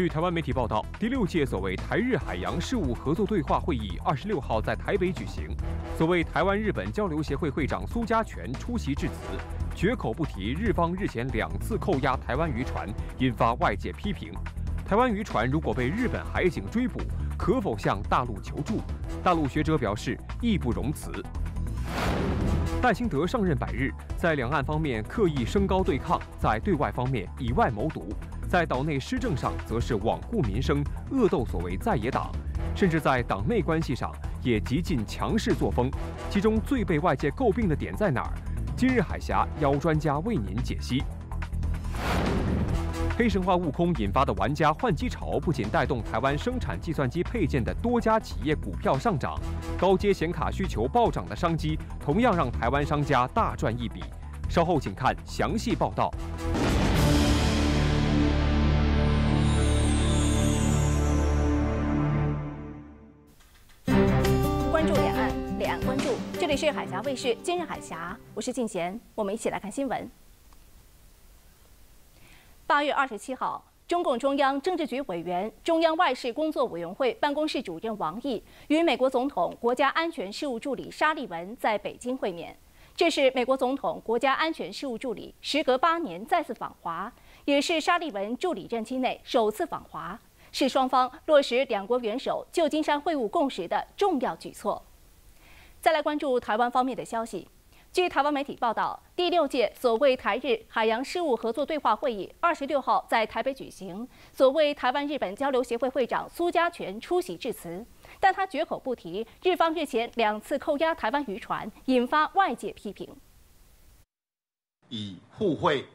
据台湾媒体报道，第六届所谓台日海洋事务合作对话会议二十六号在台北举行。所谓台湾日本交流协会会长苏家全出席致辞，绝口不提日方日前两次扣押台湾渔船，引发外界批评。台湾渔船如果被日本海警追捕，可否向大陆求助？大陆学者表示，义不容辞。戴兴德上任百日，在两岸方面刻意升高对抗，在对外方面以“外谋独”。在岛内施政上，则是罔顾民生、恶斗所为在野党，甚至在党内关系上也极尽强势作风。其中最被外界诟病的点在哪儿？今日海峡邀专家为您解析。黑神话悟空引发的玩家换机潮，不仅带动台湾生产计算机配件的多家企业股票上涨，高阶显卡需求暴涨的商机，同样让台湾商家大赚一笔。稍后请看详细报道。关注两岸，两岸关注，这里是海峡卫视今日海峡，我是敬贤，我们一起来看新闻。八月二十七号，中共中央政治局委员、中央外事工作委员会办公室主任王毅与美国总统国家安全事务助理沙利文在北京会面。这是美国总统国家安全事务助理时隔八年再次访华，也是沙利文助理任期内首次访华。是双方落实两国元首旧金山会晤共识的重要举措。再来关注台湾方面的消息。据台湾媒体报道，第六届所谓台日海洋事务合作对话会议二十六号在台北举行，所谓台湾日本交流协会会长苏家全出席致辞，但他绝口不提日方日前两次扣押台湾渔船，引发外界批评。以互惠、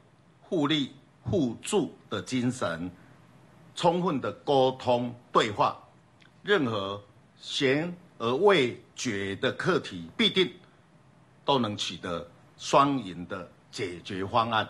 互利、互助的精神。充分的沟通对话，任何悬而未决的课题必定都能取得双赢的解决方案。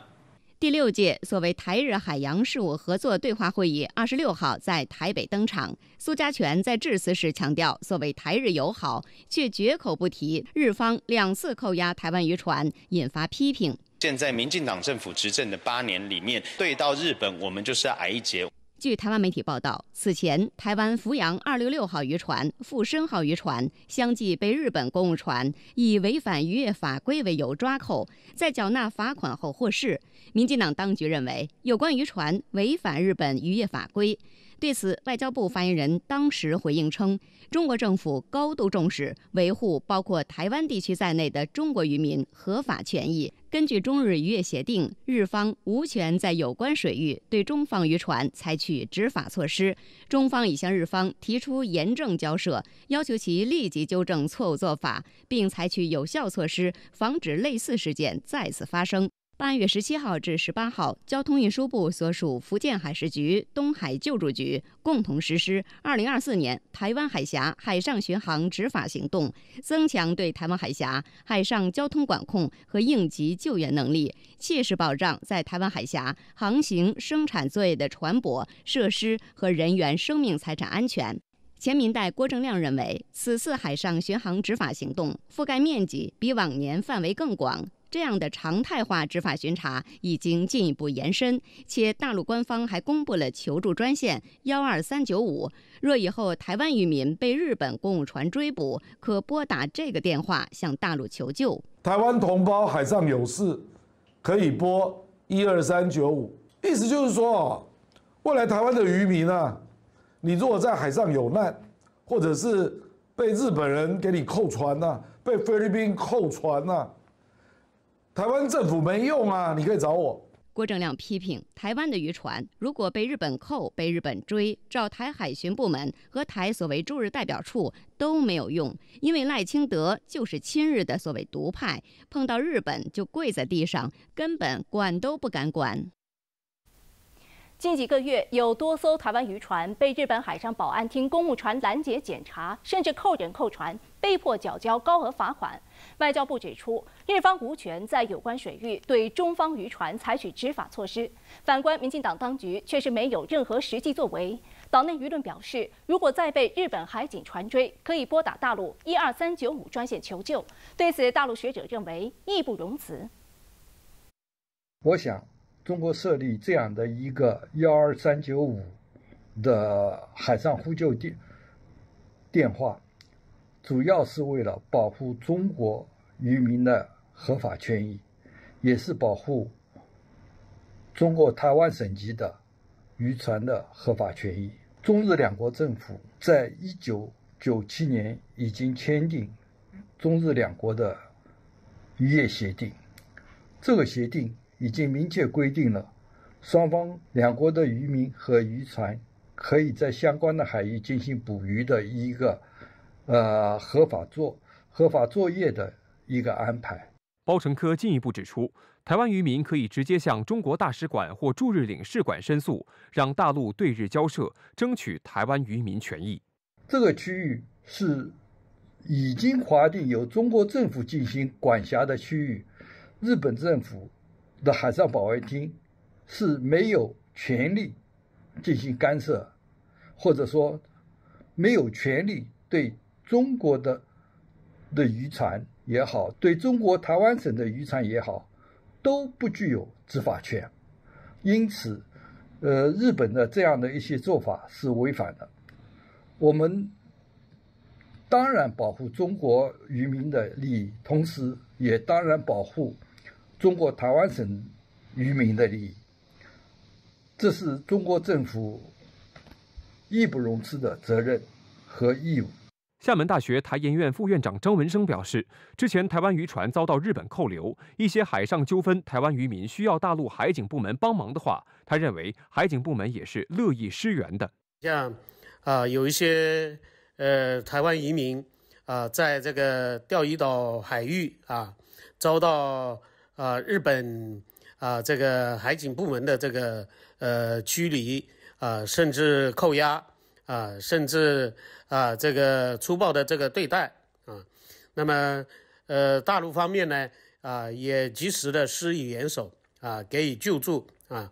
第六届所谓台日海洋事务合作对话会议二十六号在台北登场。苏家全在致辞时强调，所谓台日友好，却绝口不提日方两次扣押台湾渔船，引发批评。现在民进党政府执政的八年里面，对到日本我们就是要挨一截。据台湾媒体报道，此前台湾“福洋二六六号”渔船、“富生号”渔船相继被日本公务船以违反渔业法规为由抓扣，在缴纳罚款后获释。民进党当局认为，有关渔船违反日本渔业法规。对此，外交部发言人当时回应称，中国政府高度重视维护包括台湾地区在内的中国渔民合法权益。根据中日渔业协定，日方无权在有关水域对中方渔船采取执法措施。中方已向日方提出严正交涉，要求其立即纠正错误做法，并采取有效措施防止类似事件再次发生。八月十七号至十八号，交通运输部所属福建海事局、东海救助局共同实施二零二四年台湾海峡海上巡航执法行动，增强对台湾海峡海上交通管控和应急救援能力，切实保障在台湾海峡航行、生产作业的船舶、设施和人员生命财产安全。前民代郭正亮认为，此次海上巡航执法行动覆盖面积比往年范围更广。这样的常态化执法巡查已经进一步延伸，且大陆官方还公布了求助专线幺二三九五。若以后台湾渔民被日本公务船追捕，可拨打这个电话向大陆求救。台湾同胞海上有事可以拨一二三九五，意思就是说，未来台湾的渔民啊，你如果在海上有难，或者是被日本人给你扣船呐，被菲律宾扣船呐。台湾政府没用啊！你可以找我。郭正亮批评台湾的渔船如果被日本扣、被日本追，找台海巡部门和台所谓驻日代表处都没有用，因为赖清德就是亲日的所谓独派，碰到日本就跪在地上，根本管都不敢管。近几个月有多艘台湾渔船被日本海上保安厅公务船拦截检查，甚至扣人扣船，被迫缴交高额罚款。外交部指出，日方无权在有关水域对中方渔船采取执法措施。反观民进党当局，却是没有任何实际作为。岛内舆论表示，如果再被日本海警船追，可以拨打大陆一二三九五专线求救。对此，大陆学者认为义不容辞。我想，中国设立这样的一个幺二三九五的海上呼救电电话。主要是为了保护中国渔民的合法权益，也是保护中国台湾省级的渔船的合法权益。中日两国政府在一九九七年已经签订中日两国的渔业协定，这个协定已经明确规定了双方两国的渔民和渔船可以在相关的海域进行捕鱼的一个。呃，合法做合法作业的一个安排。包成科进一步指出，台湾渔民可以直接向中国大使馆或驻日领事馆申诉，让大陆对日交涉，争取台湾渔民权益。这个区域是已经划定由中国政府进行管辖的区域，日本政府的海上保安厅是没有权利进行干涉，或者说没有权利对。中国的的渔船也好，对中国台湾省的渔船也好，都不具有执法权。因此，呃，日本的这样的一些做法是违反的。我们当然保护中国渔民的利益，同时也当然保护中国台湾省渔民的利益。这是中国政府义不容辞的责任和义务。厦门大学台研院副院长张文生表示，之前台湾渔船遭到日本扣留，一些海上纠纷，台湾渔民需要大陆海警部门帮忙的话，他认为海警部门也是乐意施援的。像，啊，有一些，呃，台湾渔民，啊，在这个钓鱼岛海域啊，遭到啊日本啊这个海警部门的这个呃驱离啊，甚至扣押。啊，甚至啊，这个粗暴的这个对待啊，那么，呃，大陆方面呢，啊，也及时的施以援手啊，给予救助啊，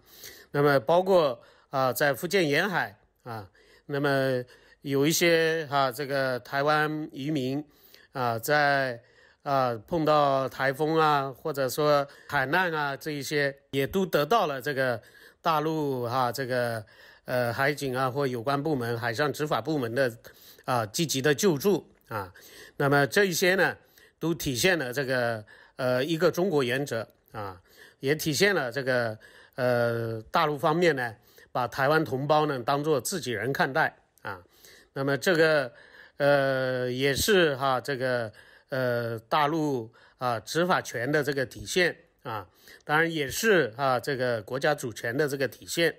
那么包括啊，在福建沿海啊，那么有一些哈，这个台湾渔民啊，在啊碰到台风啊，或者说海难啊，这一些也都得到了这个大陆哈这个。呃，海警啊，或有关部门、海上执法部门的啊，积极的救助啊，那么这一些呢，都体现了这个呃一个中国原则啊，也体现了这个呃大陆方面呢，把台湾同胞呢当做自己人看待啊，那么这个呃也是哈这个呃大陆啊执法权的这个体现啊，当然也是啊这个国家主权的这个体现。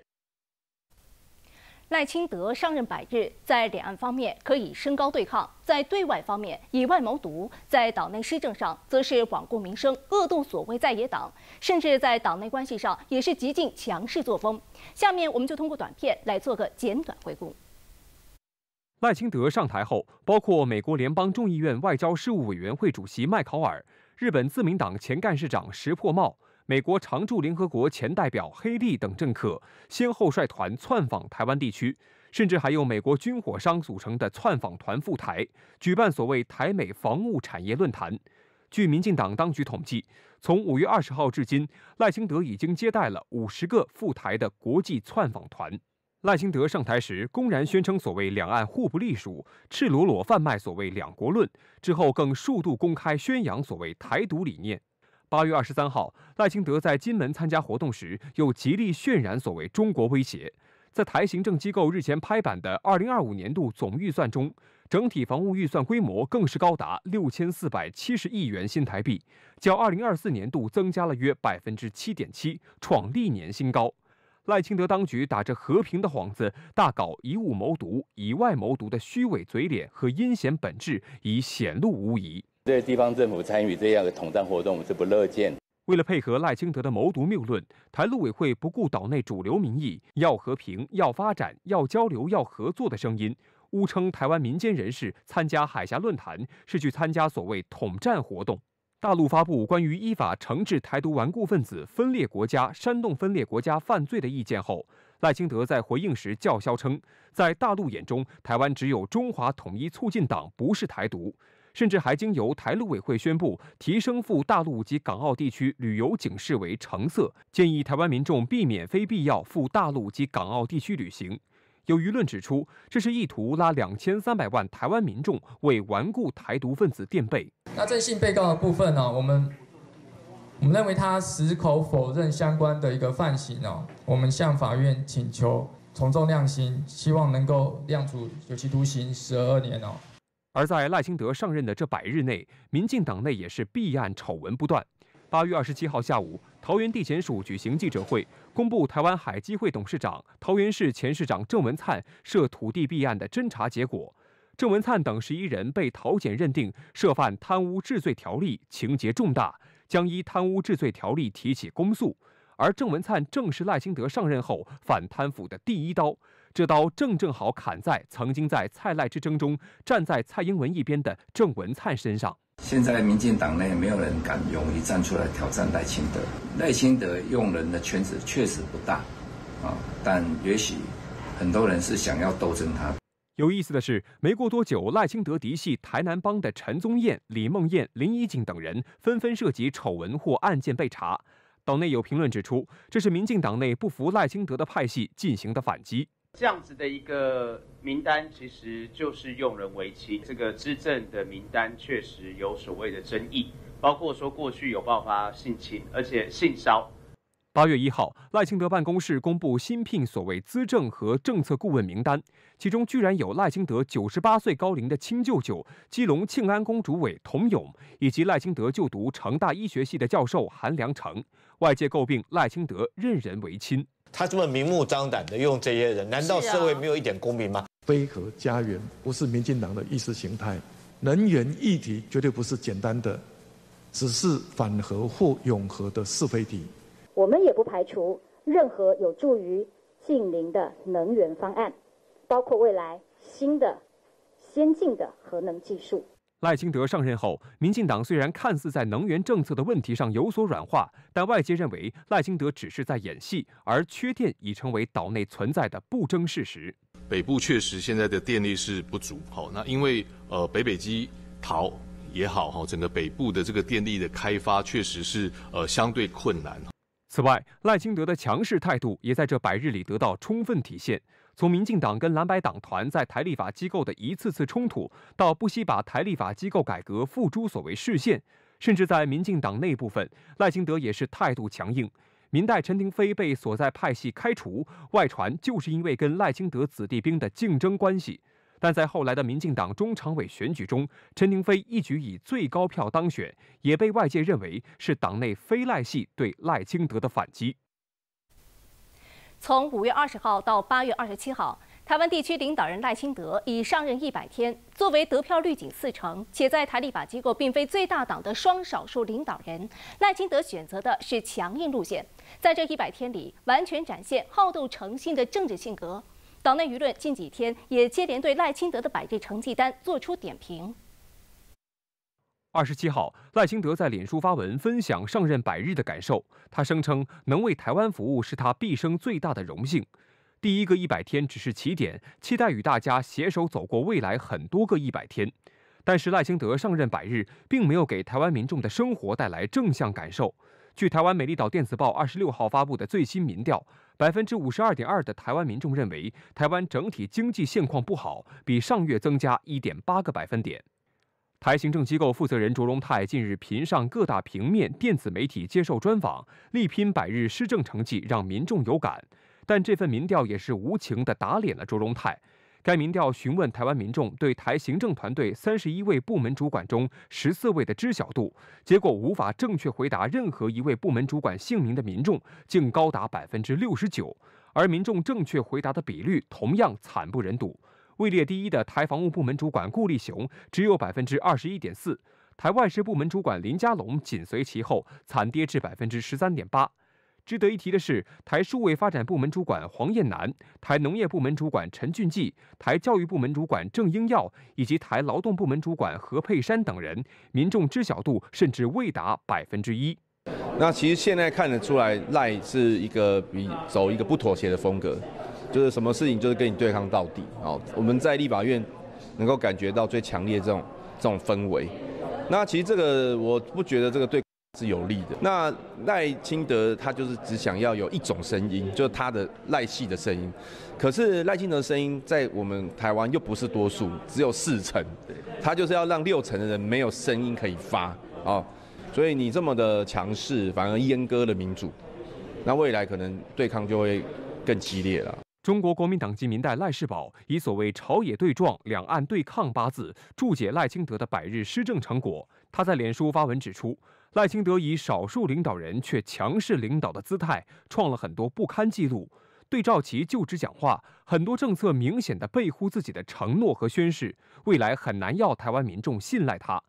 赖清德上任百日，在两岸方面可以升高对抗，在对外方面以外谋独，在岛内施政上则是罔顾民生，恶斗所谓在野党，甚至在党内关系上也是极尽强势作风。下面我们就通过短片来做个简短回顾。赖清德上台后，包括美国联邦众议院外交事务委员会主席麦考尔、日本自民党前干事长石破茂。美国常驻联合国前代表黑利等政客先后率团窜访台湾地区，甚至还有美国军火商组成的窜访团赴台举办所谓台美防务产业论坛。据民进党当局统计，从五月二十号至今，赖清德已经接待了五十个赴台的国际窜访团。赖清德上台时公然宣称所谓两岸互不隶属，赤裸裸贩卖所谓两国论，之后更数度公开宣扬所谓台独理念。八月二十三号，赖清德在金门参加活动时，又极力渲染所谓“中国威胁”。在台行政机构日前拍板的二零二五年度总预算中，整体防务预算规模更是高达六千四百七十亿元新台币，较二零二四年度增加了约百分之七点七，创历年新高。赖清德当局打着和平的幌子，大搞以武谋独、以外谋独的虚伪嘴脸和阴险本质，已显露无遗。这地方政府参与这样的统战活动，我们是不乐见。为了配合赖清德的谋独谬论，台陆委会不顾岛内主流民意，要和平、要发展、要交流、要合作的声音，诬称台湾民间人士参加海峡论坛是去参加所谓统战活动。大陆发布关于依法惩治台独顽固分子分裂国家、煽动分裂国家犯罪的意见后，赖清德在回应时叫嚣称，在大陆眼中，台湾只有中华统一促进党不是台独。甚至还经由台陆委会宣布，提升赴大陆及港澳地区旅游警示为橙色，建议台湾民众避免非必要赴大陆及港澳地区旅行。有舆论指出，这是意图拉两千三百万台湾民众为顽固台独分子垫背。那郑信被告的部分呢？我们我们认为他矢口否认相关的一个犯行哦，我们向法院请求从重量刑，希望能够量处有期徒刑十二年哦。而在赖清德上任的这百日内，民进党内也是弊案丑闻不断。八月二十七号下午，桃园地检署举行记者会，公布台湾海基会董事长、桃园市前市长郑文灿涉土地弊案的侦查结果。郑文灿等十一人被桃检认定涉犯贪污治罪条例，情节重大，将依贪污治罪条例提起公诉。而郑文灿正是赖清德上任后反贪腐的第一刀。这刀正正好砍在曾经在蔡赖之争中站在蔡英文一边的郑文灿身上。现在民进党内没有人敢勇于站出来挑战赖清德。赖清德用人的圈子确实不大，啊，但也许很多人是想要斗争他。有意思的是，没过多久，赖清德嫡系台南帮的陈宗彦、李梦燕、林怡景等人纷纷涉及丑闻或案件被查。岛内有评论指出，这是民进党内不服赖清德的派系进行的反击。这样子的一个名单，其实就是用人为亲。这个资政的名单确实有所谓的争议，包括说过去有爆发性侵，而且性骚八月一号，赖清德办公室公布新聘所谓资政和政策顾问名单，其中居然有赖清德九十八岁高龄的亲舅舅、基隆庆安宫主委童勇，以及赖清德就读成大医学系的教授韩良成。外界诟病赖清德任人为亲。他这么明目张胆的用这些人，难道社会没有一点公平吗？非核家园不是民进党的意识形态，能源议题绝对不是简单的，只是反核或永核的是非题。我们也不排除任何有助于近邻的能源方案，包括未来新的、先进的核能技术。赖清德上任后，民进党虽然看似在能源政策的问题上有所软化，但外界认为赖清德只是在演戏，而缺电已成为岛内存在的不争事实。北部确实现在的电力是不足，好，那因为呃北北基桃也好，哈，整个北部的这个电力的开发确实是呃相对困难。此外，赖清德的强势态度也在这百日里得到充分体现。从民进党跟蓝白党团在台立法机构的一次次冲突，到不惜把台立法机构改革付诸所谓视线，甚至在民进党内部分，赖清德也是态度强硬。明代陈廷妃被所在派系开除，外传就是因为跟赖清德子弟兵的竞争关系。但在后来的民进党中常委选举中，陈廷妃一举以最高票当选，也被外界认为是党内非赖系对赖清德的反击。从五月二十号到八月二十七号，台湾地区领导人赖清德已上任一百天。作为得票率仅四成且在台立法机构并非最大党的双少数领导人，赖清德选择的是强硬路线。在这一百天里，完全展现好斗成性的政治性格。岛内舆论近几天也接连对赖清德的百日成绩单做出点评。二十七号，赖清德在脸书发文分享上任百日的感受。他声称，能为台湾服务是他毕生最大的荣幸。第一个一百天只是起点，期待与大家携手走过未来很多个一百天。但是，赖清德上任百日，并没有给台湾民众的生活带来正向感受。据台湾美丽岛电子报二十六号发布的最新民调，百分之五十二点二的台湾民众认为，台湾整体经济现况不好，比上月增加一点八个百分点。台行政机构负责人卓荣泰近日频上各大平面电子媒体接受专访，力拼百日施政成绩让民众有感。但这份民调也是无情地打脸了卓荣泰。该民调询问台湾民众对台行政团队三十一位部门主管中十四位的知晓度，结果无法正确回答任何一位部门主管姓名的民众竟高达百分之六十九，而民众正确回答的比率同样惨不忍睹。位列第一的台防务部门主管顾立雄只有百分之二十一点四，台外事部门主管林佳龙紧随其后，惨跌至百分之十三点八。值得一提的是，台数位发展部门主管黄燕南、台农业部门主管陈俊济、台教育部门主管郑英耀以及台劳动部门主管何佩珊等人，民众知晓度甚至未达百分之一。那其实现在看得出来，赖是一个比走一个不妥协的风格。就是什么事情就是跟你对抗到底哦。我们在立法院能够感觉到最强烈这种这种氛围。那其实这个我不觉得这个对是有利的。那赖清德他就是只想要有一种声音，就是他的赖系的声音。可是赖清德声音在我们台湾又不是多数，只有四成。他就是要让六成的人没有声音可以发啊。所以你这么的强势，反而阉割了民主。那未来可能对抗就会更激烈了。中国国民党籍民代赖世宝以所谓“朝野对撞，两岸对抗”八字注解赖清德的百日施政成果。他在脸书发文指出，赖清德以少数领导人却强势领导的姿态，创了很多不堪记录。对照其就职讲话，很多政策明显的背乎自己的承诺和宣誓，未来很难要台湾民众信赖他。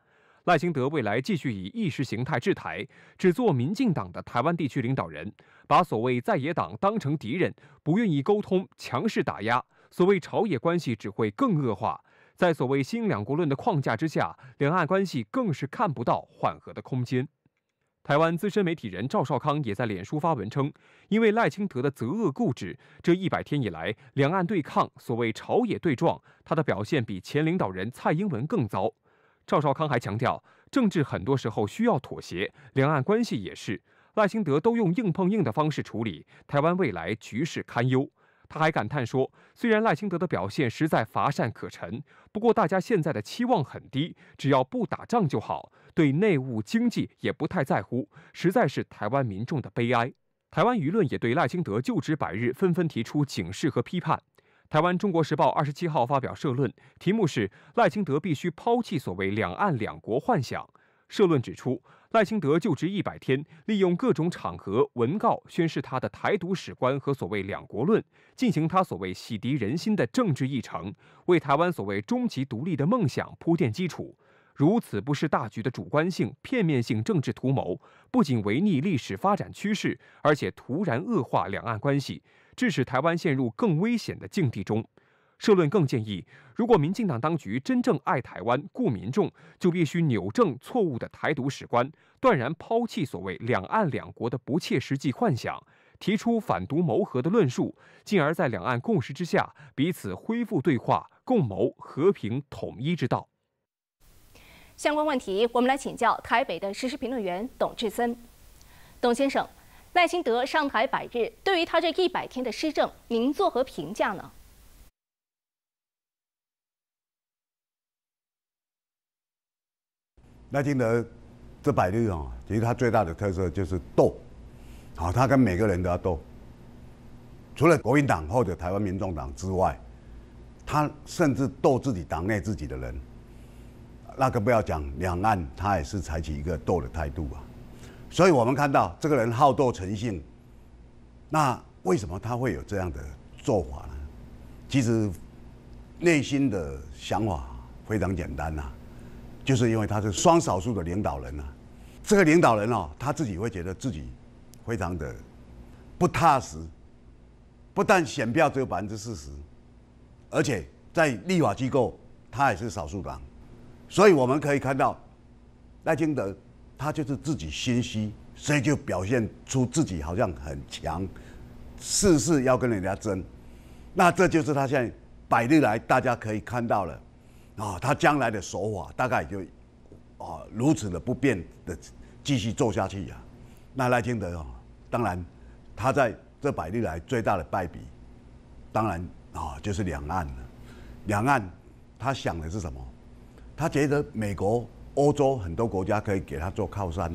赖清德未来继续以意识形态制台，只做民进党的台湾地区领导人，把所谓在野党当成敌人，不愿意沟通，强势打压，所谓朝野关系只会更恶化。在所谓“新两国论”的框架之下，两岸关系更是看不到缓和的空间。台湾资深媒体人赵少康也在脸书发文称，因为赖清德的择恶固执，这一百天以来，两岸对抗，所谓朝野对撞，他的表现比前领导人蔡英文更糟。赵少康还强调，政治很多时候需要妥协，两岸关系也是赖清德都用硬碰硬的方式处理，台湾未来局势堪忧。他还感叹说，虽然赖清德的表现实在乏善可陈，不过大家现在的期望很低，只要不打仗就好，对内务经济也不太在乎，实在是台湾民众的悲哀。台湾舆论也对赖清德就职百日纷纷提出警示和批判。台湾《中国时报》二十七号发表社论，题目是“赖清德必须抛弃所谓两岸两国幻想”。社论指出，赖清德就职一百天，利用各种场合文告，宣示他的台独史观和所谓两国论，进行他所谓洗涤人心的政治议程，为台湾所谓终极独立的梦想铺垫基础。如此不识大局的主观性、片面性政治图谋，不仅违逆历史发展趋势，而且徒然恶化两岸关系。致使台湾陷入更危险的境地中。社论更建议，如果民进党当局真正爱台湾、顾民众，就必须扭正错误的台独史观，断然抛弃所谓两岸两国的不切实际幻想，提出反独谋和的论述，进而在两岸共识之下彼此恢复对话，共谋和平统一之道。相关问题，我们来请教台北的时事评论员董志森，董先生。赖清德上台百日，对于他这一百天的施政，您作何评价呢？赖清德这百日啊，其实他最大的特色就是斗，好，他跟每个人都要斗。除了国民党或者台湾民众党之外，他甚至斗自己党内自己的人。那个不要讲两岸，他也是采取一个斗的态度啊。所以我们看到这个人好斗成性，那为什么他会有这样的做法呢？其实内心的想法非常简单呐，就是因为他是双少数的领导人呐。这个领导人哦，他自己会觉得自己非常的不踏实，不但选票只有百分之四十，而且在立法机构他也是少数党。所以我们可以看到赖清德。他就是自己心虚，所以就表现出自己好像很强，事事要跟人家争，那这就是他现在百日来大家可以看到了，啊，他将来的手法大概就，啊如此的不变的继续做下去呀。那赖清德哦，当然，他在这百日来最大的败笔，当然啊就是两岸了。两岸他想的是什么？他觉得美国。欧洲很多国家可以给他做靠山，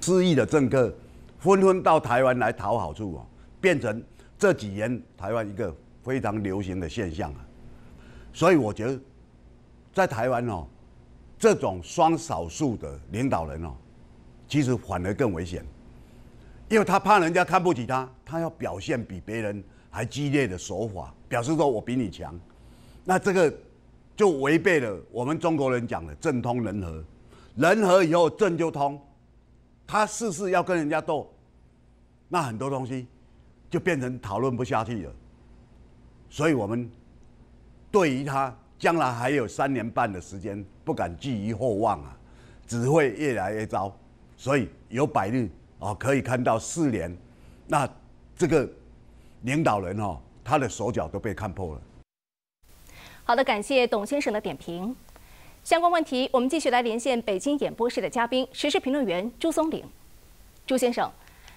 失意的政客纷纷到台湾来讨好处哦，变成这几年台湾一个非常流行的现象啊。所以我觉得，在台湾哦，这种双少数的领导人哦，其实反而更危险，因为他怕人家看不起他，他要表现比别人还激烈的手法，表示说我比你强，那这个。就违背了我们中国人讲的“政通人和”，人和以后政就通。他事事要跟人家斗，那很多东西就变成讨论不下去了。所以，我们对于他将来还有三年半的时间不敢寄予厚望啊，只会越来越糟。所以，有百日啊，可以看到四年，那这个领导人哦，他的手脚都被看破了。好的，感谢董先生的点评。相关问题，我们继续来连线北京演播室的嘉宾、时事评论员朱松岭。朱先生，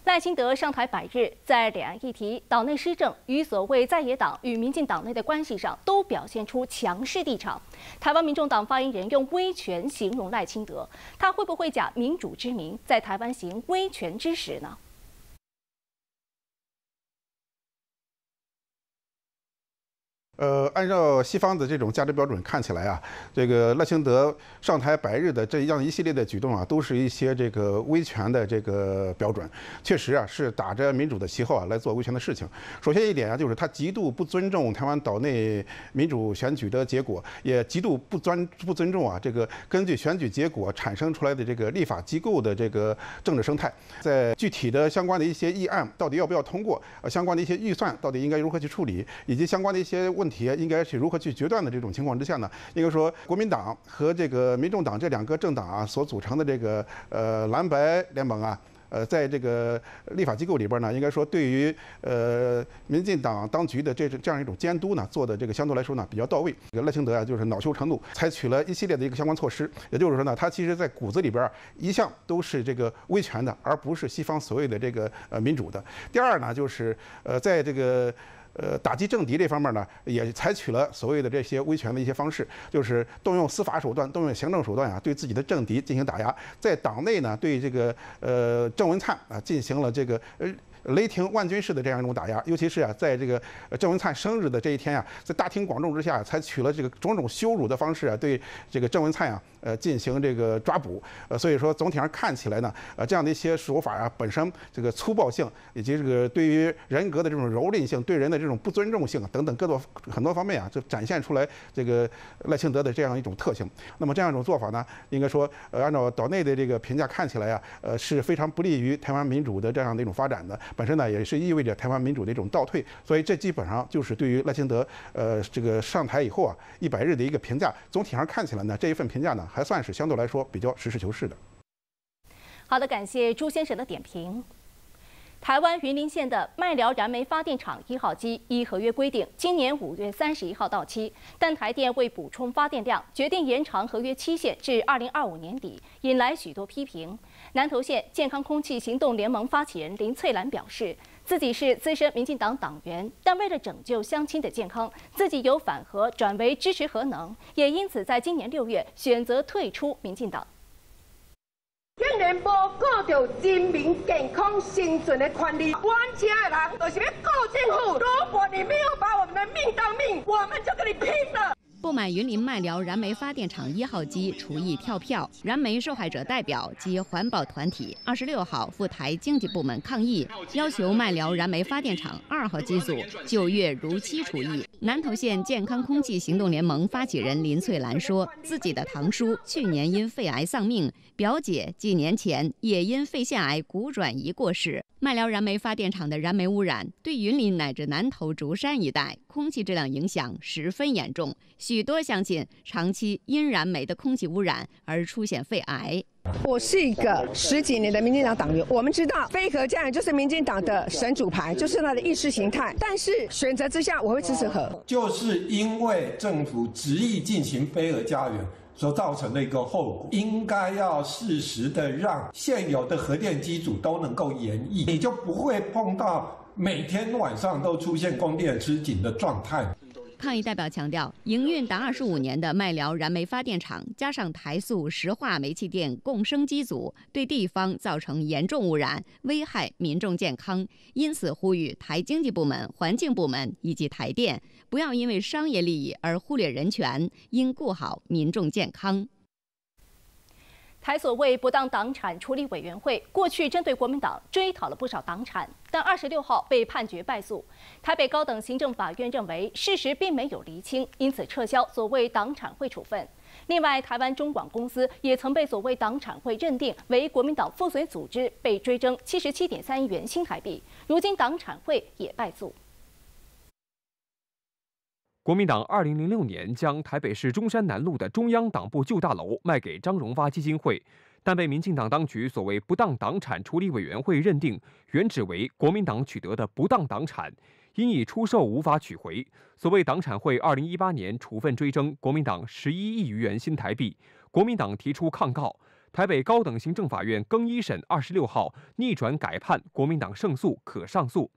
赖清德上台百日，在两岸议题、岛内施政与所谓在野党与民进党内的关系上，都表现出强势立场。台湾民众党发言人用“威权”形容赖清德，他会不会假民主之名，在台湾行威权之实呢？呃，按照西方的这种价值标准看起来啊，这个勒辛德上台白日的这样一系列的举动啊，都是一些这个威权的这个标准，确实啊是打着民主的旗号啊来做威权的事情。首先一点啊，就是他极度不尊重台湾岛内民主选举的结果，也极度不尊不尊重啊这个根据选举结果产生出来的这个立法机构的这个政治生态，在具体的相关的一些议案到底要不要通过，呃相关的一些预算到底应该如何去处理，以及相关的一些问。题应该是如何去决断的这种情况之下呢？应该说，国民党和这个民众党这两个政党啊所组成的这个呃蓝白联盟啊，呃，在这个立法机构里边呢，应该说对于呃民进党当局的这这样一种监督呢，做的这个相对来说呢比较到位。这个赖清德啊，就是恼羞成怒，采取了一系列的一个相关措施。也就是说呢，他其实在骨子里边一向都是这个威权的，而不是西方所谓的这个呃民主的。第二呢，就是呃在这个。呃，打击政敌这方面呢，也采取了所谓的这些威权的一些方式，就是动用司法手段、动用行政手段啊，对自己的政敌进行打压，在党内呢，对这个呃郑文灿啊进行了这个呃。雷霆万钧式的这样一种打压，尤其是啊，在这个郑文灿生日的这一天啊，在大庭广众之下采取了这个种种羞辱的方式啊，对这个郑文灿啊，呃，进行这个抓捕。呃，所以说总体上看起来呢，呃，这样的一些手法啊，本身这个粗暴性以及这个对于人格的这种蹂躏性、对人的这种不尊重性啊，等等，各个很多方面啊，就展现出来这个赖清德的这样一种特性。那么这样一种做法呢，应该说，呃，按照岛内的这个评价看起来呀，呃，是非常不利于台湾民主的这样的一种发展的。本身呢也是意味着台湾民主的一种倒退，所以这基本上就是对于赖清德呃这个上台以后啊一百日的一个评价，总体上看起来呢这一份评价呢还算是相对来说比较实事求是的。好的，感谢朱先生的点评。台湾云林县的麦寮燃煤发电厂一号机依合约规定，今年五月三十一号到期，但台电为补充发电量，决定延长合约期限至二零二五年底，引来许多批评。南投县健康空气行动联盟发起人林翠兰表示，自己是资深民进党党员，但为了拯救乡亲的健康，自己由反核转为支持核能，也因此在今年六月选择退出民进党。电联播，各条人民健康生存的权利，我家的人就是要告政府。如果你没有把我们的命当命，我们就跟你拼了。不满云林麦寮燃煤发电厂一号机除艺跳票，燃煤受害者代表及环保团体二十六号赴台经济部门抗议，要求麦寮燃煤发电厂二号机组九月如期除役。南投县健康空气行动联盟发起人林翠兰说：“自己的堂叔去年因肺癌丧命，表姐几年前也因肺腺癌骨转移过世。麦寮燃煤发电厂的燃煤污染对云林乃至南投竹山一带空气质量影响十分严重。”许多乡亲长期因燃煤的空气污染而出现肺癌。我是一个十几年的民进党党员，我们知道飞核家园就是民进党的神主牌，就是他的意识形态。但是选择之下，我会支持核，就是因为政府执意进行飞核家园所造成的一个后果，应该要适时的让现有的核电机组都能够延役，你就不会碰到每天晚上都出现供电吃紧的状态。抗议代表强调，营运达25年的麦寮燃煤发电厂，加上台塑石化煤气电共生机组，对地方造成严重污染，危害民众健康。因此，呼吁台经济部门、环境部门以及台电，不要因为商业利益而忽略人权，应顾好民众健康。台所谓不当党产处理委员会过去针对国民党追讨了不少党产，但二十六号被判决败诉。台北高等行政法院认为事实并没有厘清，因此撤销所谓党产会处分。另外，台湾中广公司也曾被所谓党产会认定为国民党附随组织，被追征七十七点三亿元新台币。如今党产会也败诉。国民党二零零六年将台北市中山南路的中央党部旧大楼卖给张荣发基金会，但被民进党当局所谓不当党产处理委员会认定，原址为国民党取得的不当党产，因已出售无法取回。所谓党产会二零一八年处分追征国民党十一亿余元新台币，国民党提出抗告，台北高等行政法院更一审二十六号逆转改判国民党胜诉可上诉。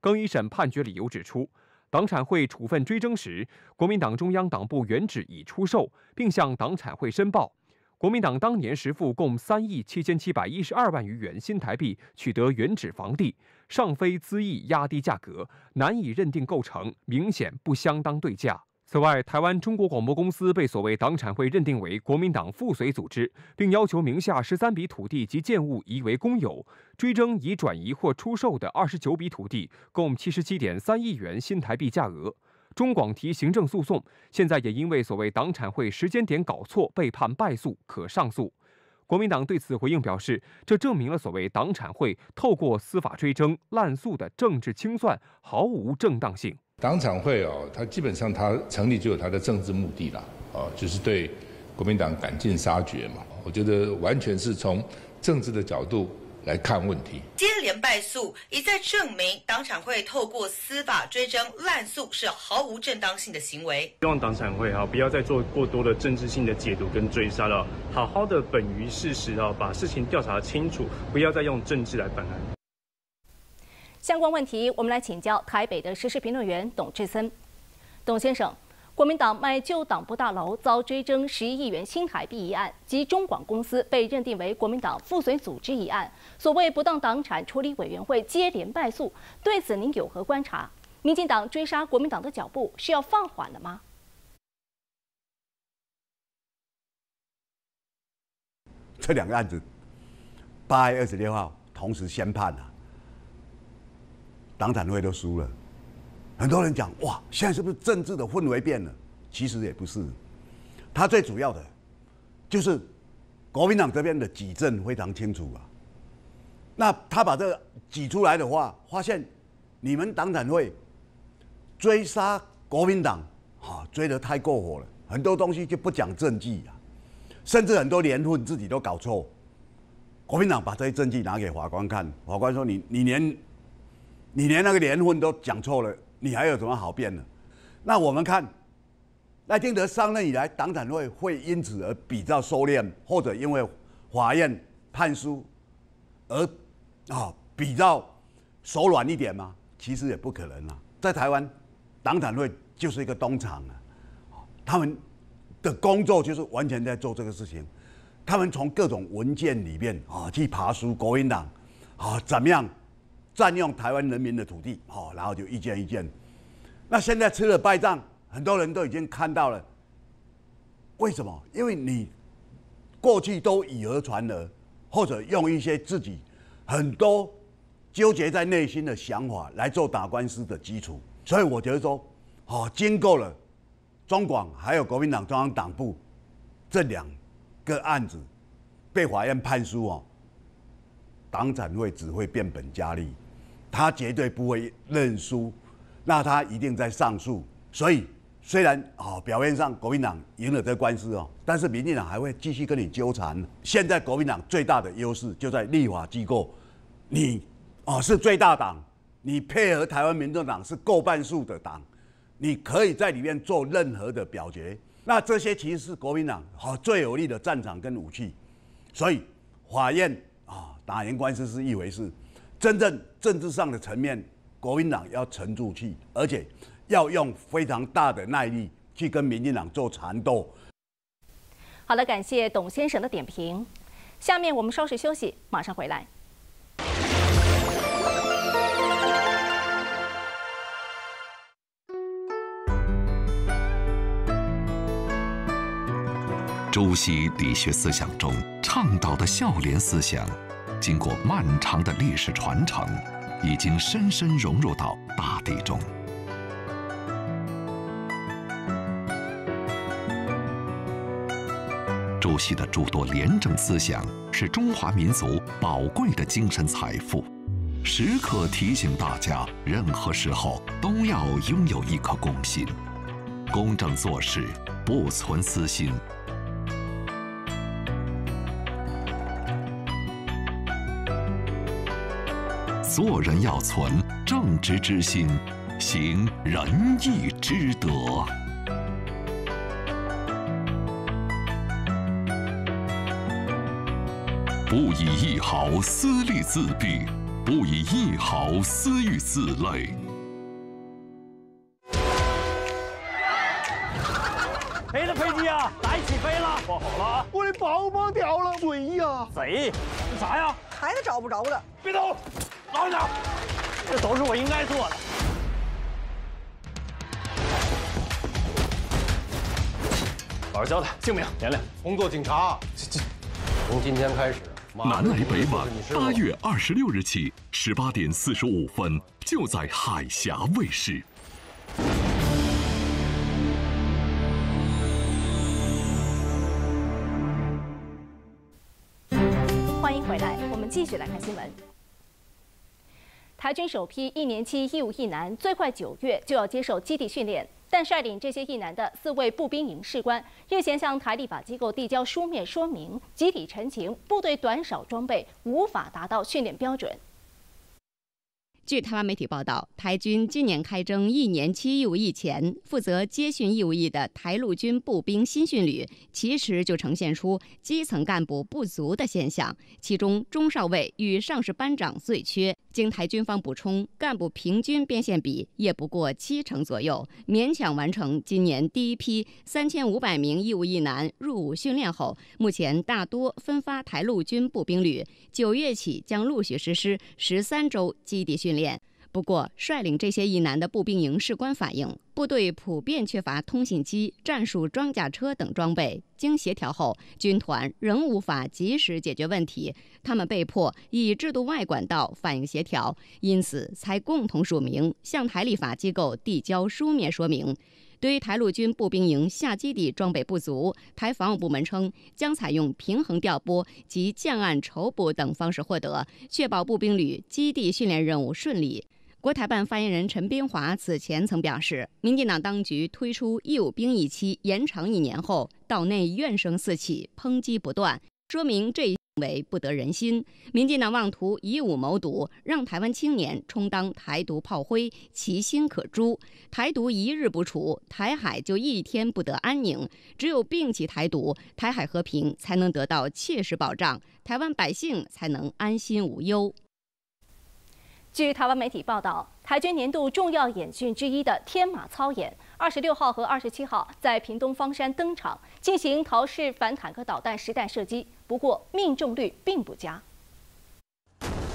更一审判决理由指出。党产会处分追征时，国民党中央党部原址已出售，并向党产会申报。国民党当年实付共三亿七千七百一十二万余元新台币，取得原址房地，尚非资意压低价格，难以认定构成明显不相当对价。此外，台湾中国广播公司被所谓党产会认定为国民党附随组织，并要求名下十三笔土地及建物移为公有，追征已转移或出售的二十九笔土地，共七十七点三亿元新台币价额。中广提行政诉讼，现在也因为所谓党产会时间点搞错被判败诉，可上诉。国民党对此回应表示，这证明了所谓党产会透过司法追征滥诉的政治清算毫无正当性。党产会哦，他基本上他成立就有他的政治目的啦，哦，就是对国民党赶尽杀绝嘛。我觉得完全是从政治的角度来看问题。接连败诉，一再证明党产会透过司法追征滥诉是毫无正当性的行为。希望党产会哈不要再做过多的政治性的解读跟追杀了，好好的本于事实哦，把事情调查清楚，不要再用政治来办案。相关问题，我们来请教台北的时事评论员董志森。董先生，国民党卖旧党部大楼遭追征十一亿元新台币一案，及中广公司被认定为国民党附随组织一案，所谓不当党产处理委员会接连败诉，对此您有何观察？民进党追杀国民党的脚步是要放缓了吗？这两个案子，八月二十六号同时宣判了。党产会都输了，很多人讲哇，现在是不是政治的氛围变了？其实也不是，他最主要的，就是国民党这边的举证非常清楚啊。那他把这个举出来的话，发现你们党产会追杀国民党，哈，追得太过火了，很多东西就不讲政绩啊，甚至很多连份自己都搞错。国民党把这些证据拿给法官看，法官说你你连你连那个年份都讲错了，你还有什么好辩的？那我们看赖清德上任以来，党产会会因此而比较收敛，或者因为法院判书而啊比较手软一点吗？其实也不可能啊，在台湾党产会就是一个东厂啊，他们的工作就是完全在做这个事情，他们从各种文件里面啊去爬书国民党啊怎么样？占用台湾人民的土地，哦，然后就一件一件。那现在吃了败仗，很多人都已经看到了。为什么？因为你过去都以讹传讹，或者用一些自己很多纠结在内心的想法来做打官司的基础。所以我觉得说，哦，经过了中广还有国民党中央党部这两个案子被法院判输哦，党产会只会变本加厉。他绝对不会认输，那他一定在上诉。所以虽然哦表面上国民党赢了这官司哦，但是民进党还会继续跟你纠缠。现在国民党最大的优势就在立法机构，你哦是最大党，你配合台湾民众党是过半数的党，你可以在里面做任何的表决。那这些其实是国民党和最有力的战场跟武器。所以法院啊打赢官司是一回事。真正政治上的层面，国民党要沉住气，而且要用非常大的耐力去跟民进党做缠斗。好了，感谢董先生的点评。下面我们稍事休息，马上回来。朱熹理学思想中倡导的孝廉思想。经过漫长的历史传承，已经深深融入到大地中。主席的诸多廉政思想是中华民族宝贵的精神财富，时刻提醒大家，任何时候都要拥有一颗公心，公正做事，不存私心。做人要存正直之心，行仁义之德，不以一毫私利自毙，不以一毫私欲自累。谁的飞机啊？来起飞了？不好了啊！我的包包掉了！鬼呀！贼！啥呀？孩子找不着了！别动！老蒋，这都是我应该做的。好好交代，姓名、年龄、工作、警察。从今天开始，南来北往。八月二十六日起，十八点四十五分，就在海峡卫视。欢迎回来，我们继续来看新闻。台军首批一年期义务役男最快九月就要接受基地训练，但率领这些役男的四位步兵营士官日前向台立法机构递交书面说明，集体陈情部队短少装备，无法达到训练标准。据台湾媒体报道，台军今年开征一年期义务役前，负责接训义务役的台陆军步兵新训旅，其实就呈现出基层干部不足的现象，其中中少尉与上士班长最缺。经台军方补充，干部平均变线比也不过七成左右，勉强完成今年第一批三千五百名义务役男入伍训练后，目前大多分发台陆军步兵旅，九月起将陆续实施十三周基地训。练。不过，率领这些一难的步兵营士官反映，部队普遍缺乏通信机、战术装甲车等装备。经协调后，军团仍无法及时解决问题，他们被迫以制度外管道反映协调，因此才共同署名向台立法机构递交书面说明。对于台陆军步兵营下基地装备不足，台防务部门称将采用平衡调拨及建案筹补等方式获得，确保步兵旅基地训练任务顺利。国台办发言人陈斌华此前曾表示，民进党当局推出义务兵役期延长一年后，岛内怨声四起，抨击不断。说明这一行为不得人心。民进党妄图以武谋独，让台湾青年充当台独炮灰，其心可诛。台独一日不除，台海就一天不得安宁。只有摒弃台独，台海和平才能得到切实保障，台湾百姓才能安心无忧。据台湾媒体报道，台军年度重要演训之一的天马操演。二十六号和二十七号在屏东方山登场进行陶式反坦克导弹实弹射击，不过命中率并不佳。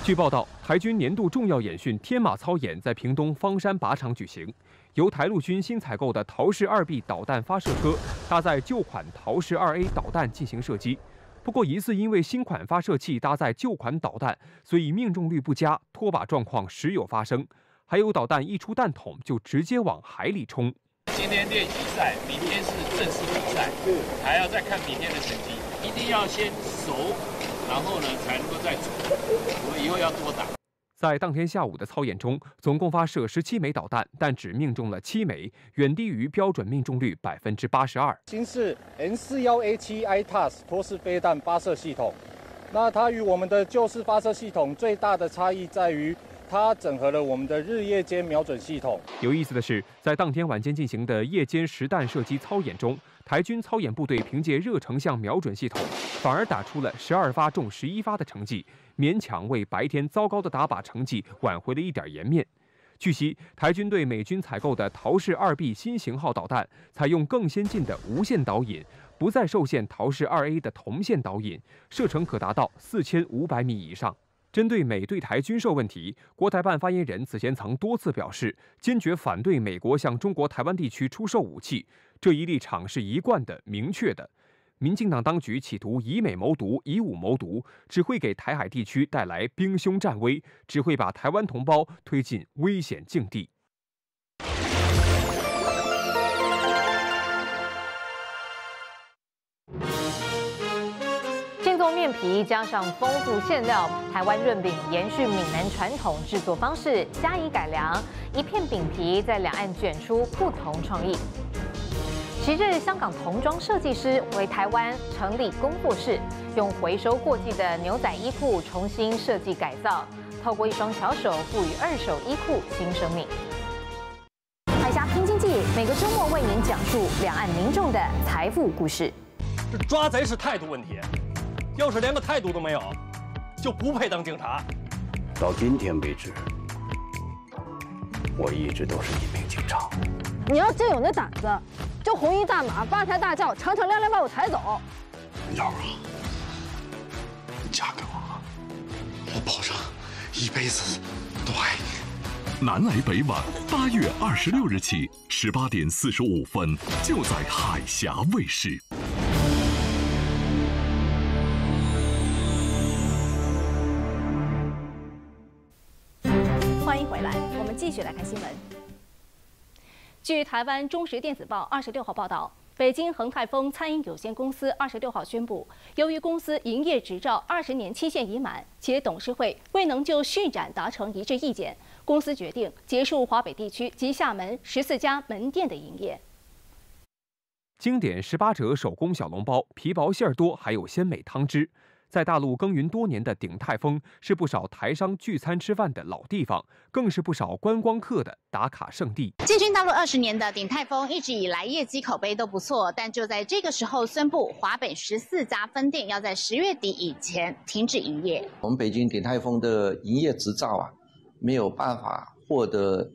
据报道，台军年度重要演训“天马操演”在屏东方山靶场举行，由台陆军新采购的陶式二 B 导弹发射车搭载旧款陶式二 A 导弹进行射击，不过疑似因为新款发射器搭载旧款导弹，所以命中率不佳，脱靶状况时有发生，还有导弹一出弹筒就直接往海里冲。今天练习赛，明天是正式比赛，还要再看明天的成绩。一定要先熟，然后呢才能够再出。我们以后要多打。在当天下午的操演中，总共发射十七枚导弹，但只命中了七枚，远低于标准命中率百分之八十二。新式 N41A7 I-TAS 托式飞弹发射系统，那它与我们的旧式发射系统最大的差异在于。它整合了我们的日夜间瞄准系统。有意思的是，在当天晚间进行的夜间实弹射击操演中，台军操演部队凭借热成像瞄准系统，反而打出了十二发中十一发的成绩，勉强为白天糟糕的打靶成绩挽回了一点颜面。据悉，台军对美军采购的陶氏二 B 新型号导弹，采用更先进的无线导引，不再受限陶氏二 A 的铜线导引，射程可达到四千五百米以上。针对美对台军售问题，国台办发言人此前曾多次表示，坚决反对美国向中国台湾地区出售武器，这一立场是一贯的、明确的。民进党当局企图以美谋独、以武谋独，只会给台海地区带来兵凶战危，只会把台湾同胞推进危险境地。厚面皮加上丰富馅料，台湾润饼延续闽南传统制作方式加以改良，一片饼皮在两岸卷出不同创意。昔日香港童装设计师回台湾成立工作室，用回收过季的牛仔衣裤重新设计改造，透过一双巧手赋予二手衣裤新生命。海峡拼经济，每个周末为您讲述两岸民众的财富故事。这抓贼是态度问题。要是连个态度都没有，就不配当警察。到今天为止，我一直都是一名警察。你要真有那胆子，就红衣大马、八抬大轿、长堂亮亮把我抬走。儿啊，嫁给我，我保证一辈子都爱你。南来北往，八月二十六日起，十八点四十五分，就在海峡卫视。据台湾《中时电子报》二十六号报道，北京恒泰丰餐饮有限公司二十六号宣布，由于公司营业执照二十年期限已满，且董事会未能就续展达成一致意见，公司决定结束华北地区及厦门十四家门店的营业。经典十八折手工小笼包，皮薄馅儿多，还有鲜美汤汁。在大陆耕耘多年的鼎泰丰是不少台商聚餐吃饭的老地方，更是不少观光客的打卡圣地。进军大陆二十年的鼎泰丰一直以来业绩口碑都不错，但就在这个时候宣布，华北十四家分店要在十月底以前停止营业。我们北京鼎泰丰的营业执照啊，没有办法获得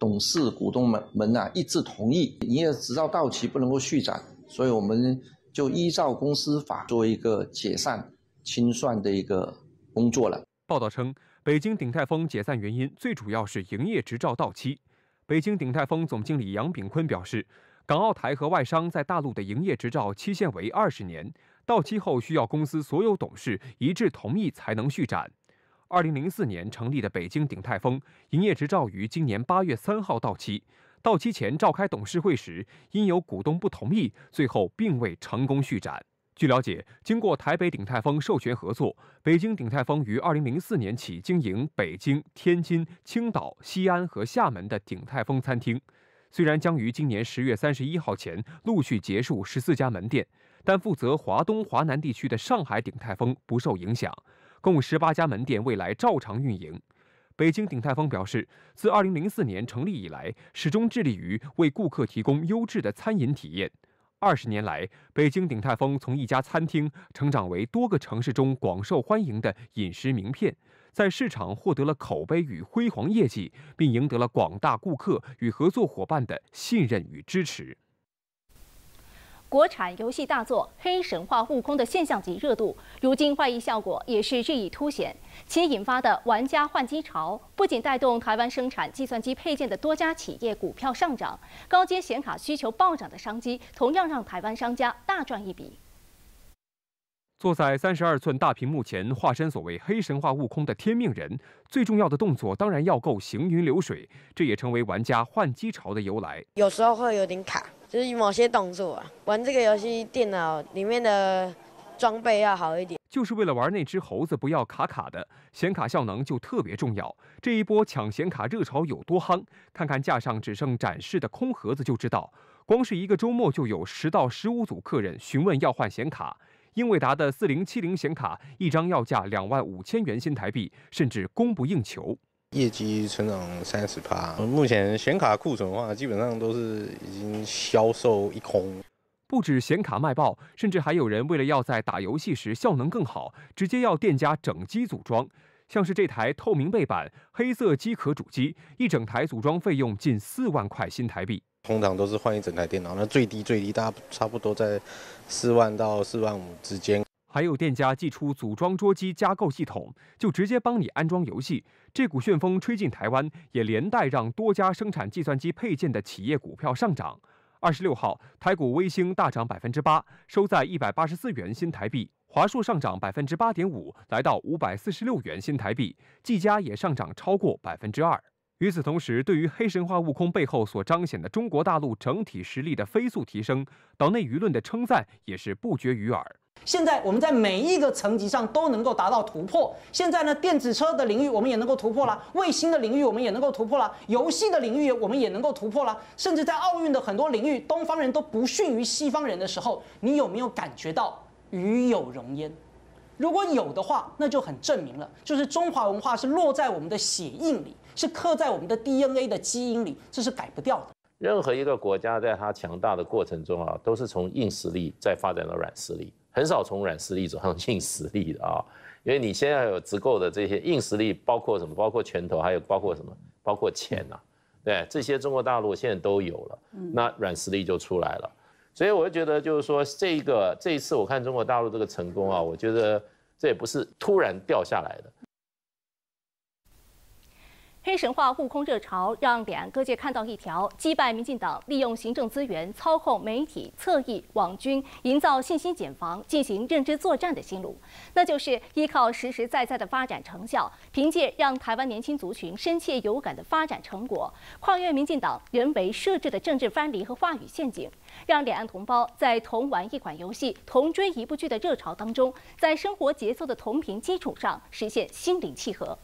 董事股东们们呐一致同意，营业执照到期不能够续展，所以我们就依照公司法做一个解散。清算的一个工作了。报道称，北京鼎泰丰解散原因最主要是营业执照到期。北京鼎泰丰总经理杨炳坤表示，港澳台和外商在大陆的营业执照期限为二十年，到期后需要公司所有董事一致同意才能续展。二零零四年成立的北京鼎泰丰营业执照于今年八月三号到期，到期前召开董事会时，因有股东不同意，最后并未成功续展。据了解，经过台北鼎泰丰授权合作，北京鼎泰丰于二零零四年起经营北京、天津、青岛、西安和厦门的鼎泰丰餐厅。虽然将于今年十月三十一号前陆续结束十四家门店，但负责华东、华南地区的上海鼎泰丰不受影响，共十八家门店未来照常运营。北京鼎泰丰表示，自二零零四年成立以来，始终致力于为顾客提供优质的餐饮体验。二十年来，北京鼎泰丰从一家餐厅成长为多个城市中广受欢迎的饮食名片，在市场获得了口碑与辉煌业绩，并赢得了广大顾客与合作伙伴的信任与支持。国产游戏大作《黑神话：悟空》的现象级热度，如今外溢效果也是日益凸显，其引发的玩家换机潮不仅带动台湾生产计算机配件的多家企业股票上涨，高阶显卡需求暴涨的商机同样让台湾商家大赚一笔。坐在三十二寸大屏幕前，化身所谓《黑神话：悟空》的天命人，最重要的动作当然要够行云流水，这也成为玩家换机潮的由来。有时候会有点卡。就是某些动作啊，玩这个游戏电脑里面的装备要好一点。就是为了玩那只猴子不要卡卡的，显卡效能就特别重要。这一波抢显卡热潮有多夯？看看架上只剩展示的空盒子就知道。光是一个周末就有十到十五组客人询问要换显卡，英伟达的四零七零显卡一张要价两万五千元新台币，甚至供不应求。业绩成长三十趴。目前显卡库存的话，基本上都是已经销售一空。不止显卡卖爆，甚至还有人为了要在打游戏时效能更好，直接要店家整机组装。像是这台透明背板、黑色机壳主机，一整台组装费用近四万块新台币。通常都是换一整台电脑，那最低最低，大差不多在四万到四万五之间。还有店家寄出组装桌机加购系统，就直接帮你安装游戏。这股旋风吹进台湾，也连带让多家生产计算机配件的企业股票上涨。二十六号，台股微星大涨百分之八，收在一百八十四元新台币；华硕上涨百分之八点五，来到五百四十六元新台币；技嘉也上涨超过百分之二。与此同时，对于《黑神话：悟空》背后所彰显的中国大陆整体实力的飞速提升，岛内舆论的称赞也是不绝于耳。现在我们在每一个层级上都能够达到突破。现在呢，电子车的领域我们也能够突破了，卫星的领域我们也能够突破了，游戏的领域我们也能够突破了，甚至在奥运的很多领域，东方人都不逊于西方人的时候，你有没有感觉到与有荣焉？如果有的话，那就很证明了，就是中华文化是落在我们的血印里，是刻在我们的 DNA 的基因里，这是改不掉的。任何一个国家在它强大的过程中啊，都是从硬实力再发展到软实力。很少从软实力走向硬实力的啊，因为你现在有足够的这些硬实力，包括什么？包括拳头，还有包括什么？包括钱啊，对，这些中国大陆现在都有了，那软实力就出来了。所以我就觉得，就是说这个这一次我看中国大陆这个成功啊，我觉得这也不是突然掉下来的。黑神话悟空热潮让两岸各界看到一条击败民进党、利用行政资源操控媒体、侧翼网军、营造信心茧房、进行认知作战的新路，那就是依靠实实在在的发展成效，凭借让台湾年轻族群深切有感的发展成果，跨越民进党人为设置的政治藩篱和话语陷阱，让两岸同胞在同玩一款游戏、同追一部剧的热潮当中，在生活节奏的同频基础上实现心灵契合。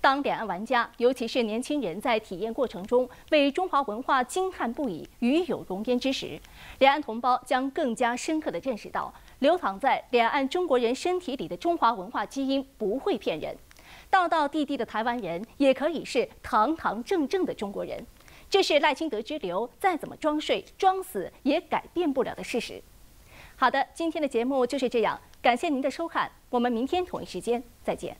当两岸玩家，尤其是年轻人在体验过程中为中华文化惊叹不已、与有荣焉之时，两岸同胞将更加深刻的认识到，流淌在两岸中国人身体里的中华文化基因不会骗人，道道地地的台湾人也可以是堂堂正正的中国人。这是赖清德之流再怎么装睡、装死也改变不了的事实。好的，今天的节目就是这样，感谢您的收看，我们明天同一时间再见。